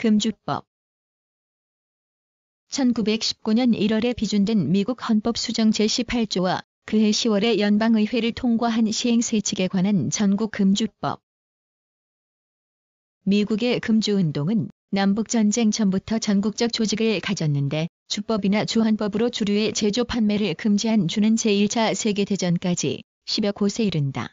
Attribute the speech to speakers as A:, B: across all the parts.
A: 금주법 1919년 1월에 비준된 미국 헌법 수정 제18조와 그해 10월에 연방의회를 통과한 시행세칙에 관한 전국 금주법 미국의 금주운동은 남북전쟁 전부터 전국적 조직을 가졌는데 주법이나 주헌법으로 주류의 제조 판매를 금지한 주는 제1차 세계대전까지 10여 곳에 이른다.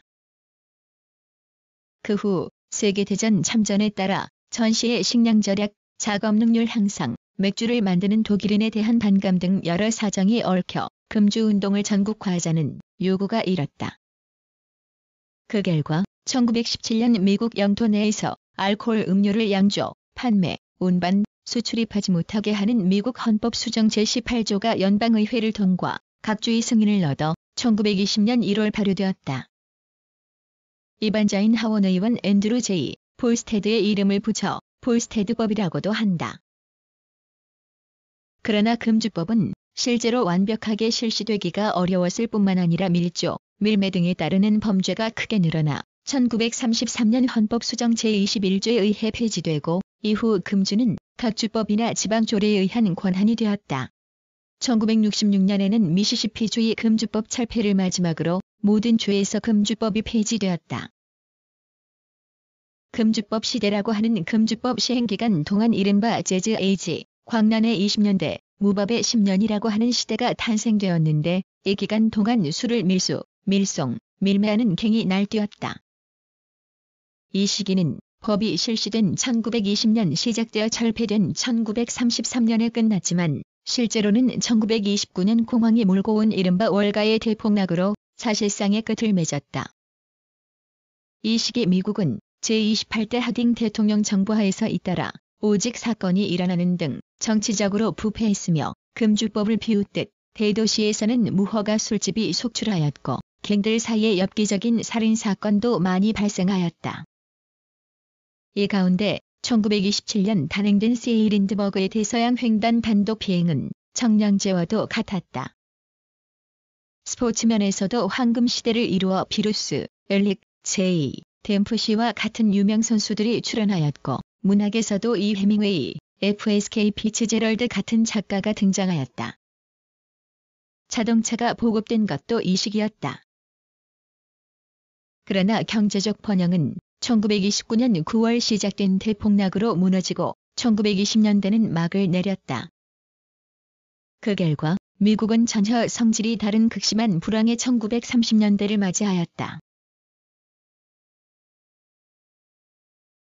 A: 그 후 세계대전 참전에 따라 전시의 식량 절약, 작업 능률 향상, 맥주를 만드는 독일인에 대한 반감 등 여러 사정이 얽혀 금주운동을 전국 과자는 요구가 일었다그 결과 1917년 미국 영토 내에서 알코올 음료를 양조, 판매, 운반, 수출입하지 못하게 하는 미국 헌법 수정 제18조가 연방의회를 통과 각주의 승인을 얻어 1920년 1월 발효되었다. 이반자인 하원의원 앤드루 제이 볼스테드의 이름을 붙여 볼스테드법이라고도 한다. 그러나 금주법은 실제로 완벽하게 실시되기가 어려웠을 뿐만 아니라 밀조, 밀매 등에 따르는 범죄가 크게 늘어나 1933년 헌법 수정 제21조에 의해 폐지되고 이후 금주는 각 주법이나 지방조례에 의한 권한이 되었다. 1966년에는 미시시피주의 금주법 철폐를 마지막으로 모든 주에서 금주법이 폐지되었다. 금주법 시대라고 하는 금주법 시행기간 동안 이른바 재즈 에이지, 광란의 20년대, 무법의 10년이라고 하는 시대가 탄생되었는데 이 기간 동안 술을 밀수, 밀송, 밀매하는 갱이 날뛰었다. 이 시기는 법이 실시된 1920년 시작되어 철폐된 1933년에 끝났지만 실제로는 1929년 공황이 몰고 온 이른바 월가의 대폭락으로 사실상의 끝을 맺었다. 이 시기 미국은 제28대 하딩 대통령 정부하에서 잇따라 오직 사건이 일어나는 등 정치적으로 부패했으며 금주법을 비웃듯 대도시에서는 무허가 술집이 속출하였고 갱들 사이의 엽기적인 살인사건도 많이 발생하였다. 이 가운데 1927년 단행된 세일린드버그의 대서양 횡단 단독 비행은 청량제와도 같았다. 스포츠 면에서도 황금 시대를 이루어 비루스, 엘릭, 제이, 댐프시와 같은 유명 선수들이 출연하였고 문학에서도 이 헤밍웨이, FSK 피츠제럴드 같은 작가가 등장하였다. 자동차가 보급된 것도 이 시기였다. 그러나 경제적 번영은 1929년 9월 시작된 대폭락으로 무너지고 1920년대는 막을 내렸다. 그 결과 미국은 전혀 성질이 다른 극심한 불황의 1930년대를 맞이하였다.